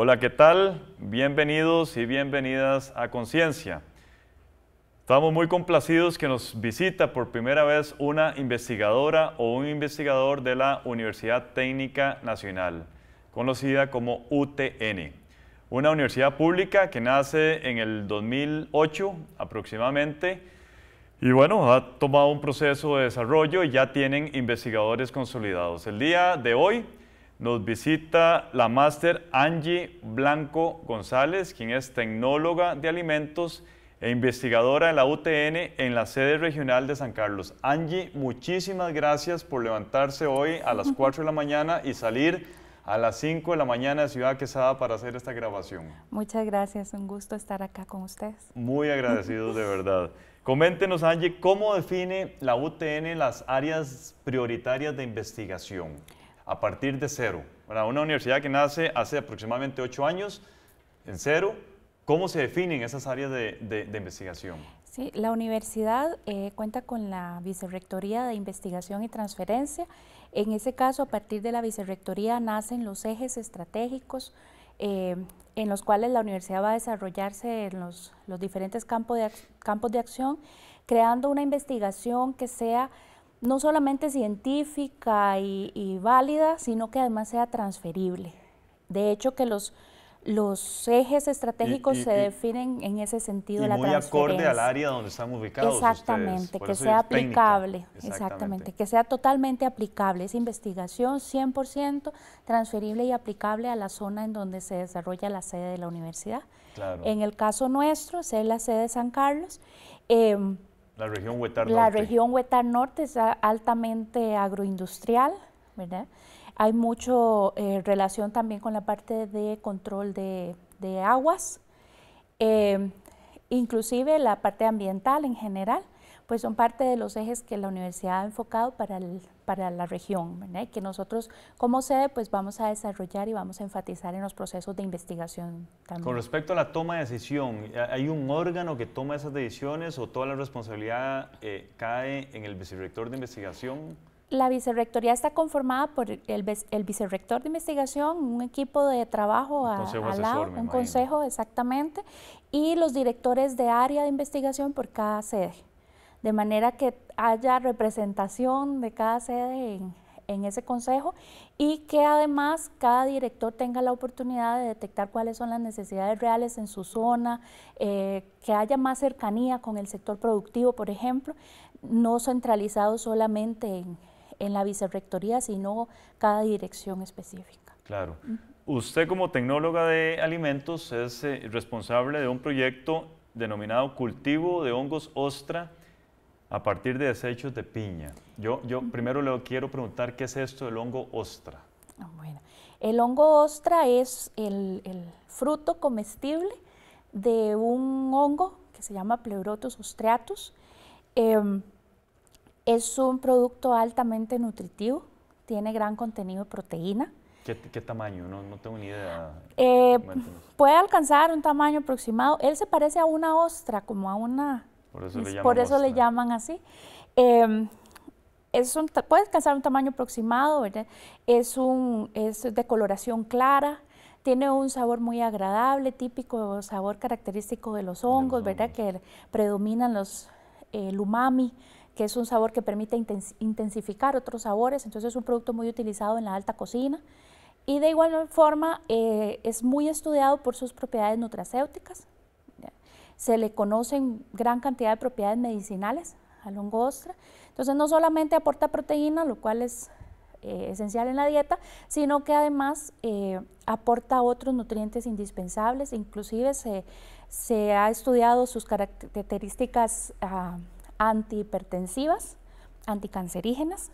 Hola, ¿qué tal? Bienvenidos y bienvenidas a Conciencia. Estamos muy complacidos que nos visita por primera vez una investigadora o un investigador de la Universidad Técnica Nacional, conocida como UTN. Una universidad pública que nace en el 2008 aproximadamente y bueno, ha tomado un proceso de desarrollo y ya tienen investigadores consolidados. El día de hoy nos visita la máster Angie Blanco González, quien es tecnóloga de alimentos e investigadora en la UTN en la sede regional de San Carlos. Angie, muchísimas gracias por levantarse hoy a las 4 de la mañana y salir a las 5 de la mañana de Ciudad Quesada para hacer esta grabación. Muchas gracias, un gusto estar acá con ustedes. Muy agradecidos, de verdad. Coméntenos, Angie, ¿cómo define la UTN las áreas prioritarias de investigación? a partir de cero. una universidad que nace hace aproximadamente ocho años, en cero, ¿cómo se definen esas áreas de, investigación? Sí, la universidad eh, cuenta con la Vicerrectoría de Investigación y Transferencia. En ese caso, a partir de la Vicerrectoría nacen los ejes estratégicos eh, en los cuales la universidad va a desarrollarse en los, los diferentes campos de, campos de acción, creando una investigación que sea no solamente científica y, válida, sino que además sea transferible. De hecho, que los, los ejes estratégicos se definen en ese sentido. Y la muy acorde al área donde estamos ubicados. Exactamente, que sea aplicable. Exactamente. que sea totalmente aplicable. Es investigación 100% transferible y aplicable a la zona en donde se desarrolla la sede de la universidad. En el caso nuestro, es la sede de San Carlos. Em, la región Huetar Norte. es altamente agroindustrial, ¿verdad? Hay mucha eh, relación también con la parte de control de, aguas, eh, inclusive la parte ambiental en general pues son parte de los ejes que la universidad ha enfocado para, para la región, que nosotros como sede pues vamos a desarrollar y vamos a enfatizar en los procesos de investigación también. Con respecto a la toma de decisión, ¿hay un órgano que toma esas decisiones o toda la responsabilidad eh, cae en el vicerrector de investigación? La vicerrectoría está conformada por el, el, vicerrector de investigación, un equipo de trabajo a, la un consejo exactamente, y los directores de área de investigación por cada sede de manera que haya representación de cada sede en, ese consejo y que además cada director tenga la oportunidad de detectar cuáles son las necesidades reales en su zona, eh, que haya más cercanía con el sector productivo, por ejemplo, no centralizado solamente en, la vicerrectoría, sino cada dirección específica. Claro. Usted como tecnóloga de alimentos es eh, responsable de un proyecto denominado Cultivo de Hongos Ostra a partir de desechos de piña. Yo, yo primero le quiero preguntar qué es esto del hongo ostra. Ah, bueno, el hongo ostra es el, fruto comestible de un hongo que se llama Pleurotus ostreatus. Em, es un producto altamente nutritivo, tiene gran contenido de proteína. ¿Qué, tamaño? No, tengo ni idea. Eh, puede alcanzar un tamaño aproximado. Él se parece a una ostra, como a una por eso, le, eh, llaman así. Em, puede alcanzar un tamaño aproximado, Es, es de coloración clara, tiene un sabor muy agradable, típico sabor característico de los hongos, ¿verdad? Que predominan los, eh, umami, que es un sabor que permite intensificar otros sabores, entonces es un producto muy utilizado en la alta cocina. Y de igual forma eh, es muy estudiado por sus propiedades nutracéuticas, se le conocen gran cantidad de propiedades medicinales a longostra Entonces no solamente aporta proteína, lo cual es eh, esencial en la dieta, sino que además eh, aporta otros nutrientes indispensables, inclusive se, se ha estudiado sus características ah, antihipertensivas, anticancerígenas,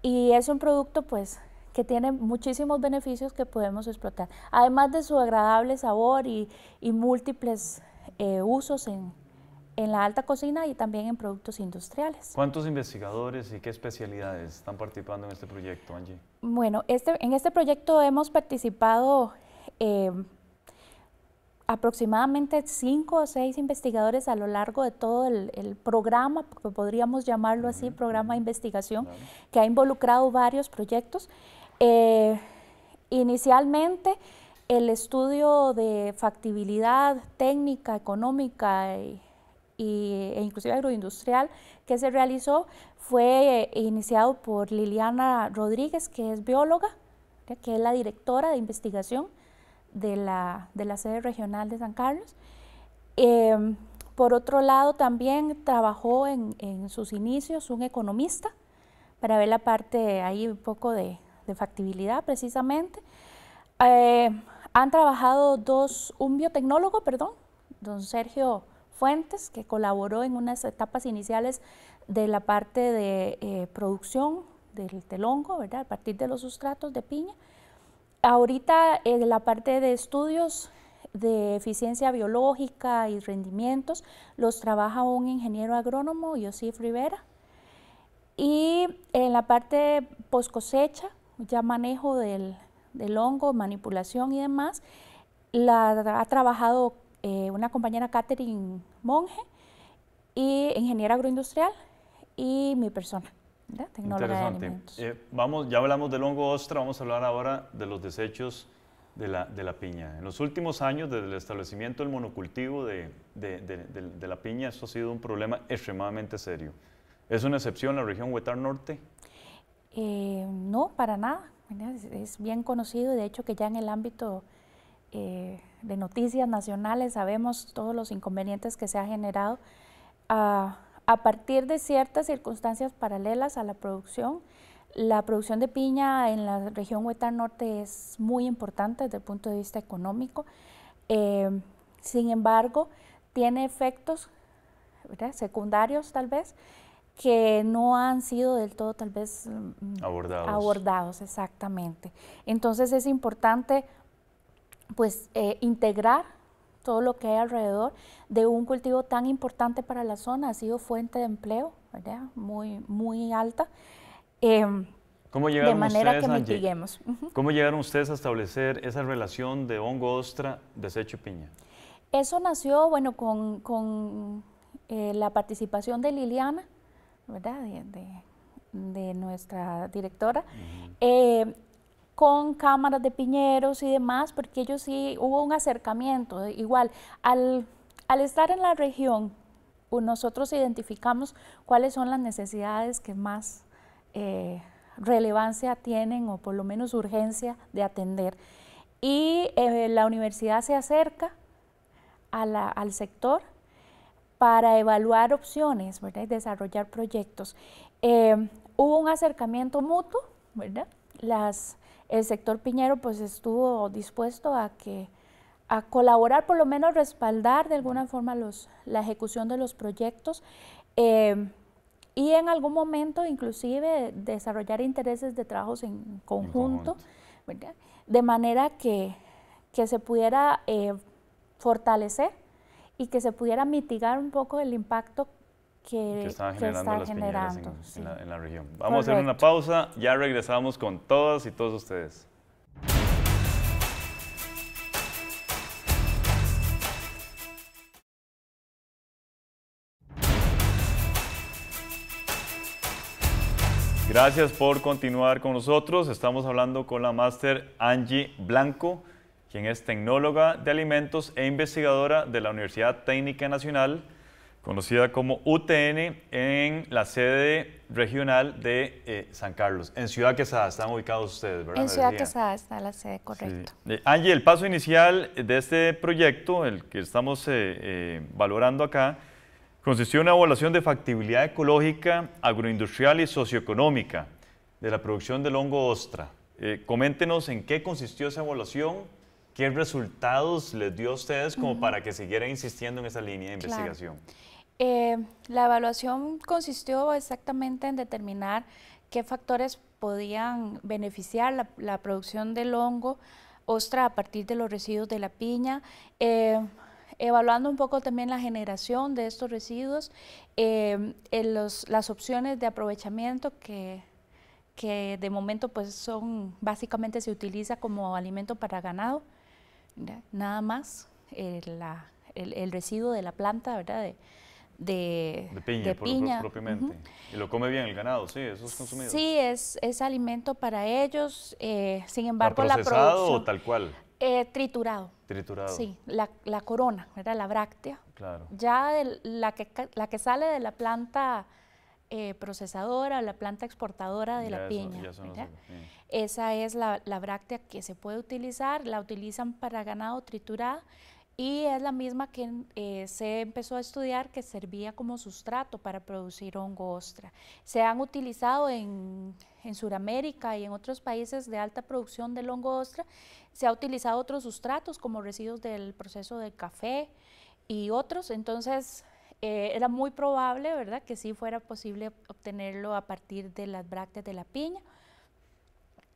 y es un producto pues que tiene muchísimos beneficios que podemos explotar, además de su agradable sabor y, y múltiples eh, usos en, en la alta cocina y también en productos industriales. ¿Cuántos investigadores y qué especialidades están participando en este proyecto, Angie? Bueno, este, en este proyecto hemos participado eh, aproximadamente cinco o seis investigadores a lo largo de todo el, el programa, podríamos llamarlo así, programa de investigación, que ha involucrado varios proyectos. Eh, inicialmente, el estudio de factibilidad técnica, económica e inclusive agroindustrial que se realizó fue eh, iniciado por Liliana Rodríguez, que es bióloga, que es la directora de investigación de la, sede regional de San Carlos. Em, por otro lado, también trabajó en, sus inicios un economista para ver la parte ahí un poco de, factibilidad precisamente. Eh, han trabajado dos, un biotecnólogo, perdón, don Sergio Fuentes, que colaboró en unas etapas iniciales de la parte de eh, producción del telongo, ¿verdad? A partir de los sustratos de piña. Ahorita en eh, la parte de estudios de eficiencia biológica y rendimientos los trabaja un ingeniero agrónomo, Yosif Rivera. Y en la parte post cosecha, ya manejo del, del hongo, manipulación y demás, la ha trabajado eh, una compañera Catherine Monge, y ingeniera agroindustrial, y mi persona. ¿verdad? Tecnóloga De eh, vamos, ya hablamos del hongo ostra, vamos a hablar ahora de los desechos de la, de la, piña. En los últimos años, desde el establecimiento del monocultivo de, la piña, esto ha sido un problema extremadamente serio. ¿Es una excepción la región Huetar Norte? Eh, no, para nada. Es, bien conocido, de hecho que ya en el ámbito eh, de noticias nacionales sabemos todos los inconvenientes que se ha generado ah, a, partir de ciertas circunstancias paralelas a la producción. La producción de piña en la región Huetar Norte es muy importante desde el punto de vista económico. Eh, sin embargo, tiene efectos secundarios tal vez que no han sido del todo tal vez mm, abordados. abordados exactamente. Entonces es importante pues eh, integrar todo lo que hay alrededor de un cultivo tan importante para la zona, ha sido fuente de empleo, Muy, muy alta. Em, ¿Cómo llegaron de manera ustedes que mitiguemos. A, ¿Cómo llegaron ustedes a establecer esa relación de hongo ostra, desecho y piña? Eso nació, bueno, con, eh, la participación de Liliana, ¿verdad? De, nuestra directora, eh, con cámaras de piñeros y demás, porque ellos sí hubo un acercamiento. Igual, al, estar en la región, nosotros identificamos cuáles son las necesidades que más eh, relevancia tienen o por lo menos urgencia de atender. Y eh, la universidad se acerca al sector para evaluar opciones, ¿verdad? Y desarrollar proyectos. Eh, hubo un acercamiento mutuo, el sector piñero pues estuvo dispuesto a que a colaborar, por lo menos respaldar de alguna forma la ejecución de los proyectos eh, y en algún momento inclusive desarrollar intereses de trabajos en conjunto, de manera que, se pudiera eh, fortalecer y que se pudiera mitigar un poco el impacto que, está generando, en, la, región. Vamos a hacer una pausa, ya regresamos con todas y todos ustedes. Gracias por continuar con nosotros. Estamos hablando con la máster Angie Blanco quien es tecnóloga de alimentos e investigadora de la Universidad Técnica Nacional, conocida como UTN, en la sede regional de eh, San Carlos. En Ciudad Quesada están ubicados ustedes, ¿verdad? En Ciudad Quesada está la sede, correcto. Eh, Angie, el paso inicial de este proyecto, el que estamos eh, valorando acá, consistió en una evaluación de factibilidad ecológica, agroindustrial y socioeconómica de la producción del hongo ostra. coméntenos en qué consistió esa evaluación ¿Qué resultados les dio a ustedes como para que siguieran insistiendo en esa línea de investigación? Eh, la evaluación consistió exactamente en determinar qué factores podían beneficiar la, producción del hongo ostra a partir de los residuos de la piña. Eh, evaluando un poco también la generación de estos residuos, eh, las opciones de aprovechamiento que, que de momento pues son básicamente se utiliza como alimento para ganado Nada más eh, el, residuo de la planta, ¿verdad? De, de, piña, propiamente. Y lo come bien el ganado, sí, eso es consumido. Sí, es, es alimento para ellos, eh, sin embargo la o tal cual? Eh, triturado. Triturado. Sí, la, corona, ¿verdad? La bráctea. Claro. Ya la, la que sale de la planta eh, procesadora, la planta exportadora de la piña. Esa es la, la bráctea que se puede utilizar, la utilizan para ganado triturada y es la misma que eh, se empezó a estudiar que servía como sustrato para producir hongo ostra. Se han utilizado en, en Sudamérica y en otros países de alta producción del hongo ostra, se ha utilizado otros sustratos como residuos del proceso de café y otros, entonces eh, era muy probable, ¿verdad?, que sí fuera posible obtenerlo a partir de las brácteas de la piña.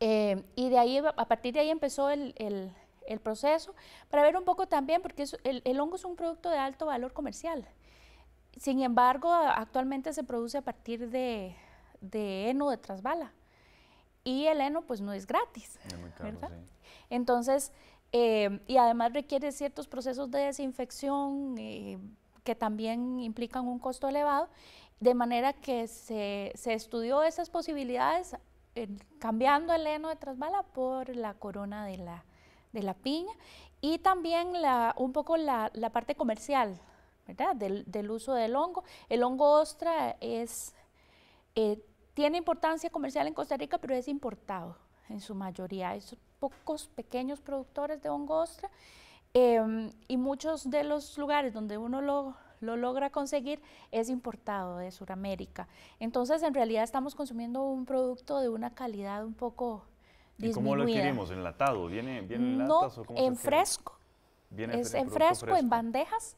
Eh, y de ahí, a partir de ahí empezó el, el, proceso, para ver un poco también, porque el, hongo es un producto de alto valor comercial. Sin embargo, actualmente se produce a partir de, de heno de trasbala. Y el heno, pues, no es gratis, ¿verdad? Entonces, eh, y además requiere ciertos procesos de desinfección, que también implican un costo elevado, de manera que se, se estudió esas posibilidades eh, cambiando el heno de trasbala por la corona de la, de la piña y también la, un poco la, la parte comercial ¿verdad? Del, del, uso del hongo. El hongo ostra es, eh, tiene importancia comercial en Costa Rica, pero es importado en su mayoría. hay pocos pequeños productores de hongo ostra Em, y muchos de los lugares donde uno lo, lo logra conseguir es importado de Sudamérica. Entonces, en realidad estamos consumiendo un producto de una calidad un poco disminuida. ¿Y cómo lo adquirimos? ¿Enlatado? ¿Viene, viene en o en fresco. es en fresco, en bandejas.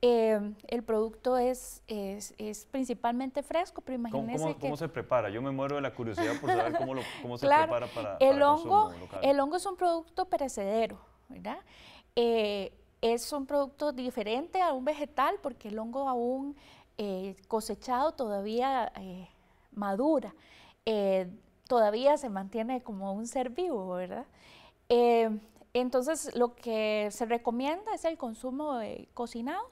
Em, el producto es, es, es, principalmente fresco, pero imagínese ¿Cómo, cómo, se prepara? Yo me muero de la curiosidad por saber cómo, cómo se prepara para el hongo. el hongo es un producto perecedero. Eh, es un producto diferente a un vegetal porque el hongo aún eh, cosechado todavía eh, madura, todavía se mantiene como un ser vivo, ¿verdad? entonces lo que se recomienda es el consumo cocinado.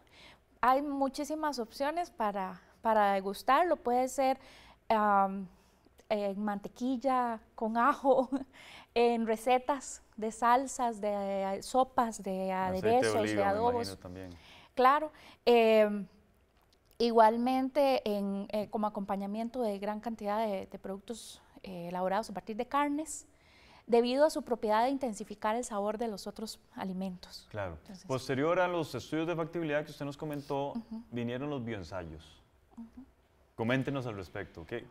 Hay muchísimas opciones para, para degustarlo, puede ser... en mantequilla, con ajo, en recetas de salsas, de eh, sopas, de aderezos, de, adobos. Claro. Em, igualmente, en, eh, como acompañamiento de gran cantidad de, productos eh, elaborados a partir de carnes, debido a su propiedad de intensificar el sabor de los otros alimentos. Claro. Posterior a los estudios de factibilidad que usted nos comentó, vinieron los bioensayos. Coméntenos al respecto. ¿Qué,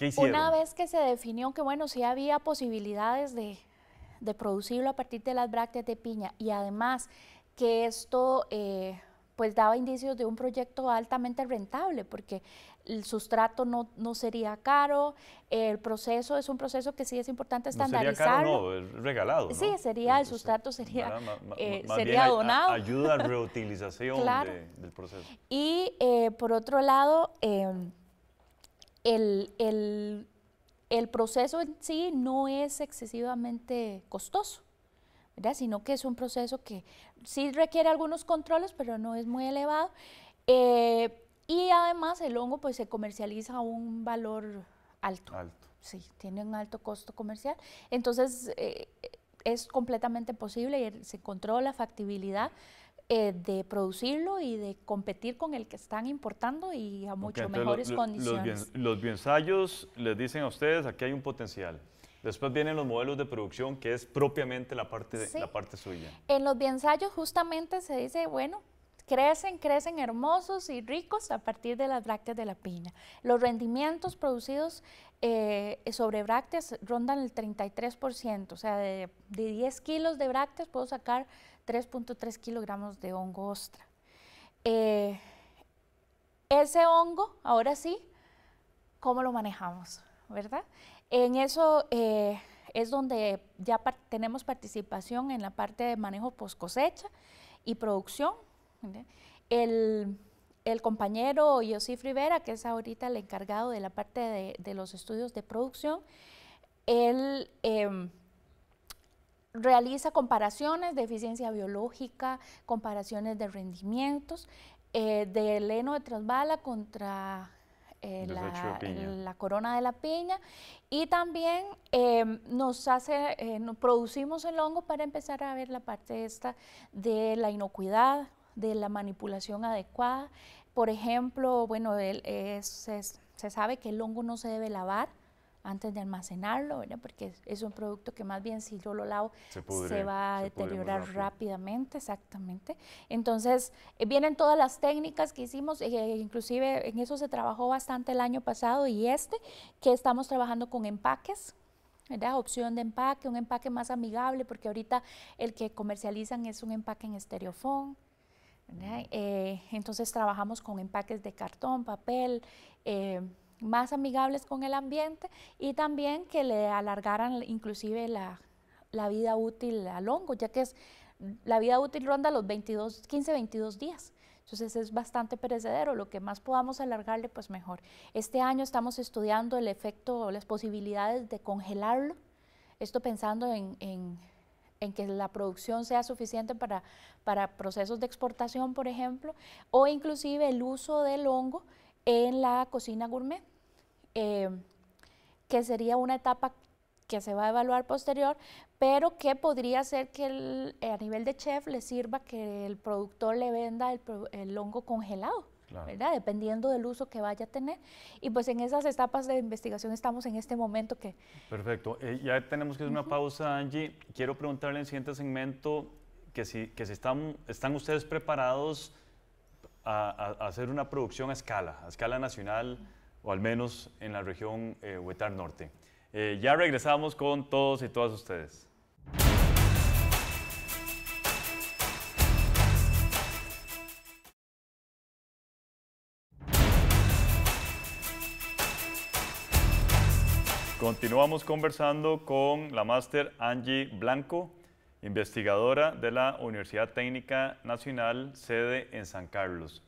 hicieron? Una vez que se definió que, bueno, sí había posibilidades de, producirlo a partir de las brácteas de piña y además que esto eh, pues daba indicios de un proyecto altamente rentable porque el sustrato no, no sería caro, el proceso es un proceso que sí es importante estandarizar. No sería caro, no, es regalado. ¿no? Sí, sería, el sustrato sería, eh, sería donado. ayuda a reutilización del proceso. Y eh, por otro lado em, el, proceso en sí no es excesivamente costoso. sino que es un proceso que sí requiere algunos controles, pero no es muy elevado. Eh, y además el hongo pues se comercializa a un valor alto. Alto. Sí, tiene un alto costo comercial. Entonces eh, es completamente posible y se controla la factibilidad eh, de producirlo y de competir con el que están importando y a mucho mejores condiciones. Los, biensayos les dicen a ustedes, aquí hay un potencial. Después vienen los modelos de producción, que es propiamente la parte, la parte suya. En los biensayos justamente se dice, bueno, crecen, crecen hermosos y ricos a partir de las brácteas de la piña. Los rendimientos producidos eh, sobre brácteas rondan el 33%, o sea, de, 10 kilos de brácteas puedo sacar 3.3 kilogramos de hongo ostra. Eh, ese hongo, ahora sí, ¿cómo lo manejamos? ¿Verdad? En eso... Eh, es donde ya tenemos participación en la parte de manejo post cosecha y producción, el, compañero Yosif Rivera, que es ahorita el encargado de la parte de, los estudios de producción, él em, realiza comparaciones de eficiencia biológica, comparaciones de rendimientos, eh, del heno de trasbala contra eh, la, corona de la piña y también em, nos hace, eh, producimos el hongo para empezar a ver la parte esta de la inocuidad de la manipulación adecuada. Por ejemplo, bueno, se sabe que el hongo no se debe lavar antes de almacenarlo, ¿verdad? porque es un producto que más bien si yo lo lavo se, va a deteriorar rápidamente, exactamente. Entonces, eh, vienen todas las técnicas que hicimos, eh, eh, inclusive en eso se trabajó bastante el año pasado y este, que estamos trabajando con empaques, ¿verdad? Opción de empaque, un empaque más amigable, porque ahorita el que comercializan es un empaque en estereofón. Eh, entonces trabajamos con empaques de cartón, papel, eh, más amigables con el ambiente y también que le alargaran inclusive la, vida útil al hongo, ya que es, la vida útil ronda los 22, 15, 22 días. Entonces es bastante perecedero, lo que más podamos alargarle, pues mejor. Este año estamos estudiando el efecto, las posibilidades de congelarlo, esto pensando en en que la producción sea suficiente para, para procesos de exportación, por ejemplo, o inclusive el uso del hongo en la cocina gourmet, eh, que sería una etapa que se va a evaluar posterior, pero que podría ser que a nivel de chef le sirva que el productor le venda el hongo congelado Dependiendo del uso que vaya a tener. Y pues en esas etapas de investigación estamos en este momento que... Perfecto. Eh, ya tenemos que hacer una pausa, Angie. Quiero preguntarle en el siguiente segmento que si, que están, están ustedes preparados a, hacer una producción a escala, a escala nacional o al menos en la región eh, Huetar Norte. Eh, ya regresamos con todos y todas ustedes. Continuamos conversando con la máster Angie Blanco, investigadora de la Universidad Técnica Nacional, sede en San Carlos.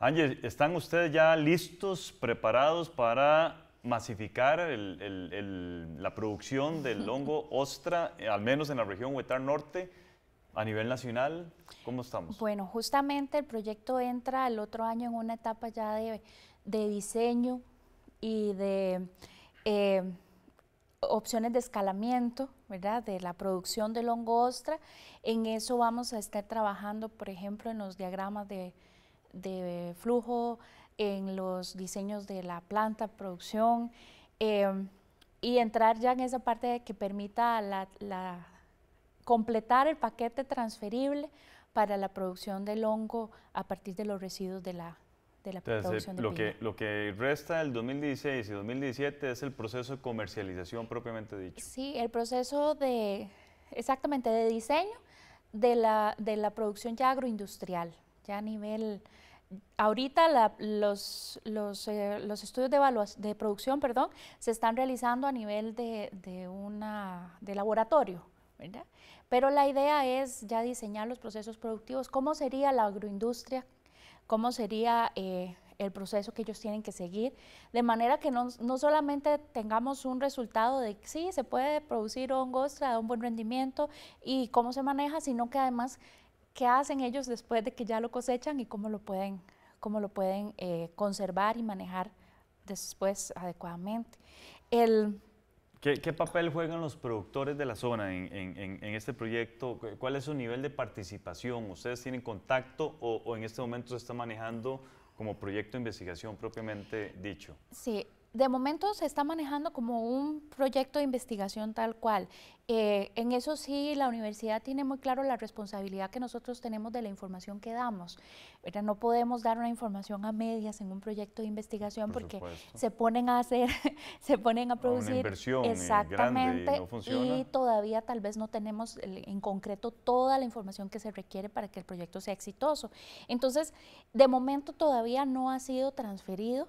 Angie, ¿están ustedes ya listos, preparados para masificar la producción del hongo ostra, al menos en la región Huetar Norte? A nivel nacional, ¿cómo estamos? Bueno, justamente el proyecto entra el otro año en una etapa ya de, diseño y de eh, opciones de escalamiento, ¿verdad? De la producción del hongo ostra, En eso vamos a estar trabajando, por ejemplo, en los diagramas de, de flujo, en los diseños de la planta, producción, em, y entrar ya en esa parte que permita la, completar el paquete transferible para la producción del hongo a partir de los residuos de la, de la producción lo Que, lo que resta del 2016 y 2017 es el proceso de comercialización propiamente dicho. Sí, el proceso de, exactamente, de diseño de la, de la producción ya agroindustrial, ya a nivel... Ahorita los, los, eh, los, estudios de, de, producción perdón, se están realizando a nivel de, de una, de laboratorio, ¿verdad? Pero la idea es ya diseñar los procesos productivos, cómo sería la agroindustria cómo sería eh, el proceso que ellos tienen que seguir, de manera que no, solamente tengamos un resultado de sí, se puede producir hongos, trae un buen rendimiento y cómo se maneja, sino que además qué hacen ellos después de que ya lo cosechan y cómo lo pueden, cómo lo pueden eh, conservar y manejar después adecuadamente. El, ¿Qué, papel juegan los productores de la zona en, este proyecto? ¿Cuál es su nivel de participación? ¿Ustedes tienen contacto o, en este momento se está manejando como proyecto de investigación propiamente dicho? Sí, de momento se está manejando como un proyecto de investigación tal cual. Eh, en eso sí, la universidad tiene muy claro la responsabilidad que nosotros tenemos de la información que damos. No podemos dar una información a medias en un proyecto de investigación porque se ponen a hacer, se ponen a producir. inversión eh, exactamente. y, todavía tal vez no tenemos en concreto toda la información que se requiere para que el proyecto sea exitoso. Entonces, de momento todavía no ha sido transferido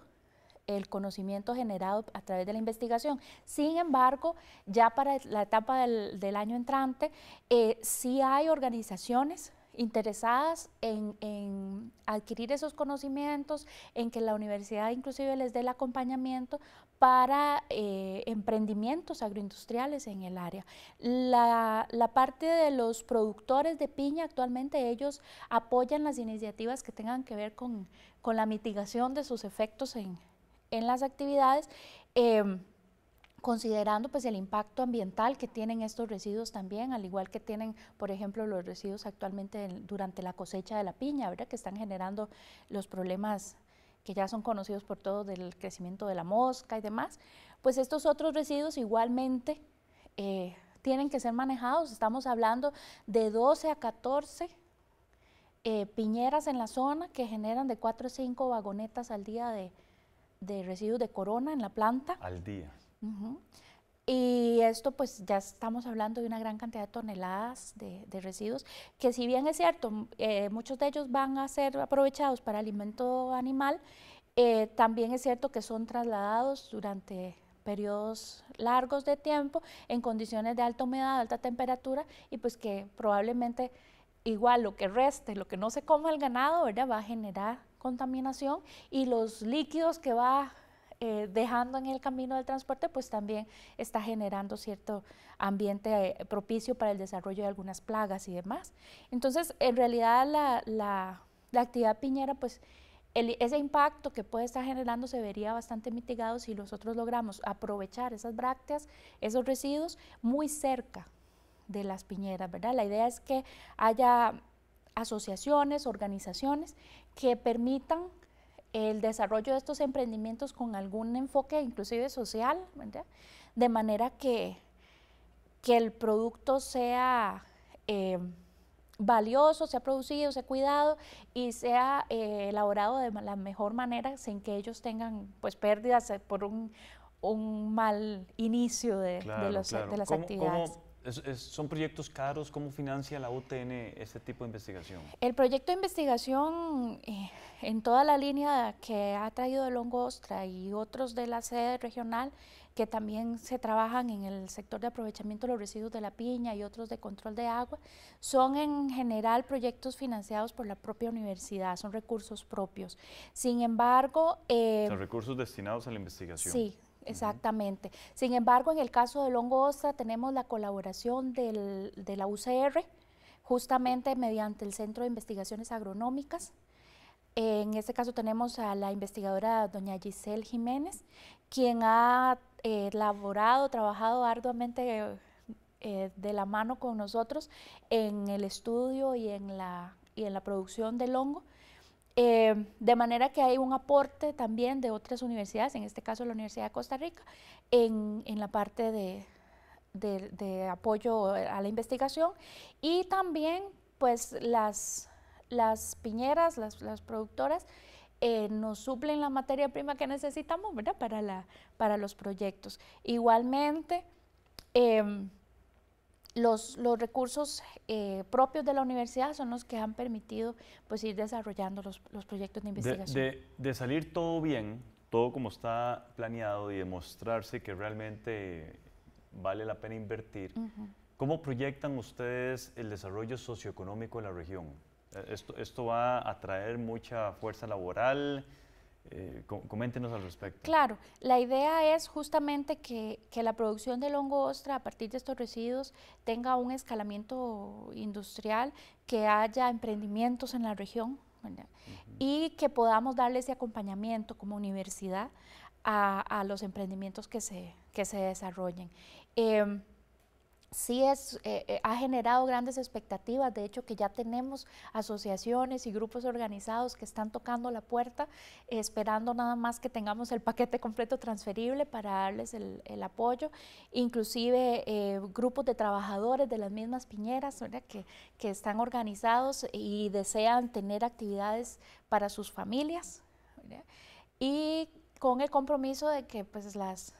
el conocimiento generado a través de la investigación. Sin embargo, ya para la etapa del, año entrante, eh, sí hay organizaciones interesadas en, adquirir esos conocimientos, en que la universidad inclusive les dé el acompañamiento para eh, emprendimientos agroindustriales en el área. La, parte de los productores de piña, actualmente ellos apoyan las iniciativas que tengan que ver con la mitigación de sus efectos en, en las actividades. Em, considerando pues el impacto ambiental que tienen estos residuos también, al igual que tienen, por ejemplo, los residuos actualmente durante la cosecha de la piña, ¿verdad? que están generando los problemas que ya son conocidos por todos del crecimiento de la mosca y demás, pues estos otros residuos igualmente eh, tienen que ser manejados. Estamos hablando de 12 a 14 eh, piñeras en la zona que generan de 4 a 5 vagonetas al día de, de residuos de corona en la planta. Al día. Y esto pues ya estamos hablando de una gran cantidad de toneladas de, residuos, que si bien es cierto, eh, muchos de ellos van a ser aprovechados para alimento animal, eh, también es cierto que son trasladados durante periodos largos de tiempo en condiciones de alta humedad, alta temperatura y pues que probablemente igual lo que reste, lo que no se coma el ganado, ¿verdad? va a generar contaminación y los líquidos que va eh, dejando en el camino del transporte, pues también está generando cierto ambiente eh, propicio para el desarrollo de algunas plagas y demás. Entonces, en realidad la, la, actividad piñera, pues ese impacto que puede estar generando se vería bastante mitigado si nosotros logramos aprovechar esas brácteas, esos residuos, muy cerca de las piñeras, ¿verdad? La idea es que haya asociaciones, organizaciones que permitan el desarrollo de estos emprendimientos con algún enfoque inclusive social, ¿verdad? De manera que, que el producto sea eh, valioso, sea producido, sea cuidado y sea eh, elaborado de la mejor manera sin que ellos tengan pues pérdidas por un, mal inicio de, las actividades. ¿Son proyectos caros? ¿Cómo financia la UTN este tipo de investigación? El proyecto de investigación eh, en toda la línea que ha traído de Longostra y otros de la sede regional que también se trabajan en el sector de aprovechamiento de los residuos de la piña y otros de control de agua, son en general proyectos financiados por la propia universidad, son recursos propios. Sin embargo... Eh, recursos destinados a la investigación. Sí, Exactamente. Sin embargo, en el caso del hongo ostra tenemos la colaboración de la UCR, justamente mediante el Centro de Investigaciones Agronómicas. En este caso tenemos a la investigadora doña Giselle Jiménez, quien ha eh, elaborado, trabajado arduamente eh, de la mano con nosotros en el estudio y en la, y en la producción del hongo eh, de manera que hay un aporte también de otras universidades, en este caso la Universidad de Costa Rica, en, en la parte de, apoyo a la investigación y también pues las, las piñeras, las, productoras, eh, nos suplen la materia prima que necesitamos ¿verdad? Para, la, para los proyectos. Igualmente, em, los, recursos eh, propios de la universidad son los que han permitido pues, ir desarrollando los, proyectos de investigación. De, salir todo bien, todo como está planeado y demostrarse que realmente vale la pena invertir, ¿cómo proyectan ustedes el desarrollo socioeconómico de la región? Eh, ¿Esto, esto va a atraer mucha fuerza laboral? Eh, coméntenos al respecto. Claro, la idea es justamente que, la producción de hongo ostra a partir de estos residuos tenga un escalamiento industrial, que haya emprendimientos en la región y que podamos darle ese acompañamiento como universidad a, los emprendimientos que se, que se desarrollen. Em, sí es, eh, eh, ha generado grandes expectativas, de hecho que ya tenemos asociaciones y grupos organizados que están tocando la puerta, esperando nada más que tengamos el paquete completo transferible para darles el, apoyo, inclusive eh, grupos de trabajadores de las mismas piñeras que, están organizados y desean tener actividades para sus familias, y con el compromiso de que pues, las,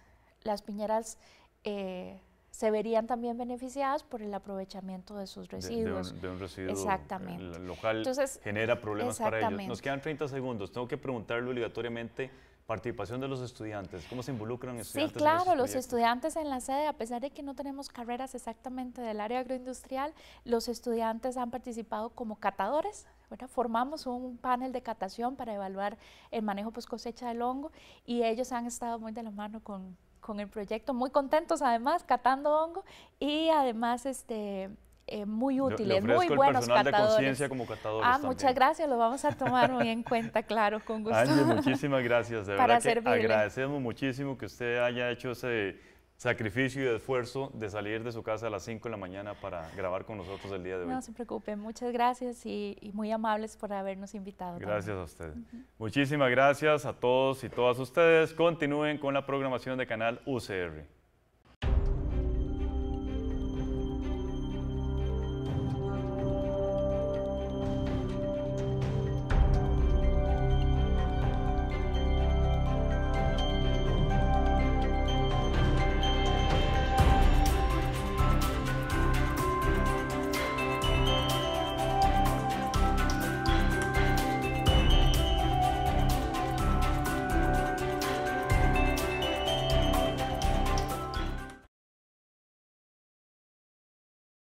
las piñeras... Eh, se verían también beneficiados por el aprovechamiento de sus residuos. De, un, residuo eh, exactamente. local Entonces, genera problemas para ellos. Nos quedan 30 segundos, tengo que preguntarle obligatoriamente participación de los estudiantes, cómo se involucran estudiantes. Sí, claro, los estudiantes en la sede, a pesar de que no tenemos carreras exactamente del área agroindustrial, los estudiantes han participado como catadores, Bueno, Formamos un panel de catación para evaluar el manejo post pues, cosecha del hongo y ellos han estado muy de la mano con con el proyecto, muy contentos además, catando hongo y además este, eh, muy útiles, muy buenos catadores. De como catadores. Ah, muchas gracias, lo vamos a tomar muy en cuenta, claro, con gusto. muchísimas gracias, de verdad que agradecemos muchísimo que usted haya hecho ese sacrificio y esfuerzo de salir de su casa a las 5 de la mañana para grabar con nosotros el día de hoy. No se preocupen, muchas gracias y, muy amables por habernos invitado. Gracias a ustedes. Muchísimas gracias a todos y todas ustedes. Continúen con la programación de Canal UCR.